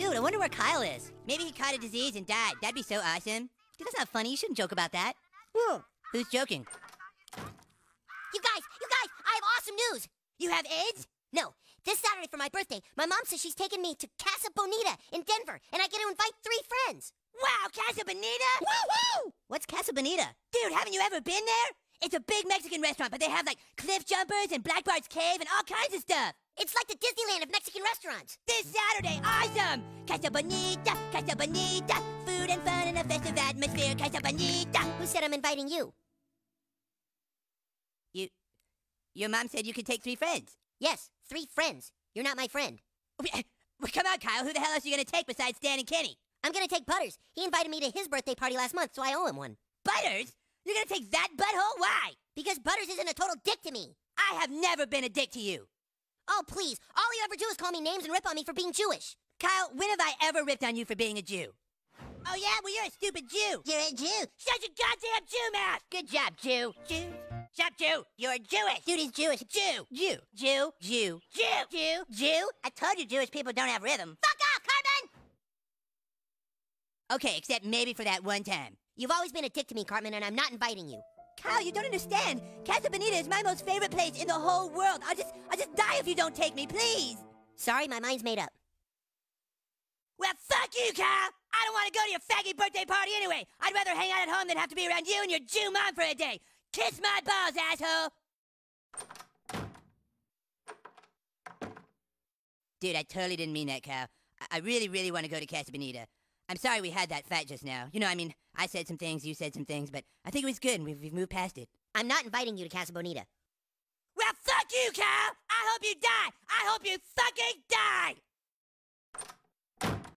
Dude, I wonder where Kyle is. Maybe he caught a disease and died. That'd be so awesome. Dude, that's not funny. You shouldn't joke about that. Whoa. Who's joking? You guys, you guys, I have awesome news. You have AIDS? No. This Saturday for my birthday, my mom says she's taking me to Casa Bonita in Denver, and I get to invite three friends. Wow, Casa Bonita? Woo-hoo! What's Casa Bonita? Dude, haven't you ever been there? It's a big Mexican restaurant, but they have like cliff jumpers and Black Bart's Cave and all kinds of stuff. It's like the Disneyland of Mexican restaurants. This Saturday, awesome! Casa Bonita, Casa Bonita. Food and fun in a festive atmosphere. Casa Bonita. Who said I'm inviting you? You. Your mom said you could take three friends. Yes, three friends. You're not my friend. Well, come on, Kyle. Who the hell else are you going to take besides Dan and Kenny? I'm going to take Butters. He invited me to his birthday party last month, so I owe him one. Butters? You're going to take that butthole? Why? Because Butters isn't a total dick to me. I have never been a dick to you. Oh, please. All you ever do is call me names and rip on me for being Jewish. Kyle, when have I ever ripped on you for being a Jew? Oh, yeah? Well, you're a stupid Jew. You're a Jew? Shut your goddamn Jew mouth! Good job, Jew. Jew? Shut up, Jew. You're Jewish. Dude is Jewish. Jew. Jew. Jew. Jew. Jew. Jew. Jew. I told you Jewish people don't have rhythm. Fuck off, Cartman! Okay, except maybe for that one time. You've always been a dick to me, Cartman, and I'm not inviting you. Kyle, you don't understand. Casa Bonita is my most favorite place in the whole world. I just, I just if you don't take me, please! Sorry, my mind's made up. Well, fuck you, Kyle! I don't want to go to your faggy birthday party anyway! I'd rather hang out at home than have to be around you and your Jew mom for a day! Kiss my balls, asshole! Dude, I totally didn't mean that, Kyle. I, I really, really want to go to Casa Bonita. I'm sorry we had that fight just now. You know, I mean, I said some things, you said some things, but I think it was good and we've, we've moved past it. I'm not inviting you to Casa Bonita. Well, fuck you, Kyle! hope you die. I hope you fucking die.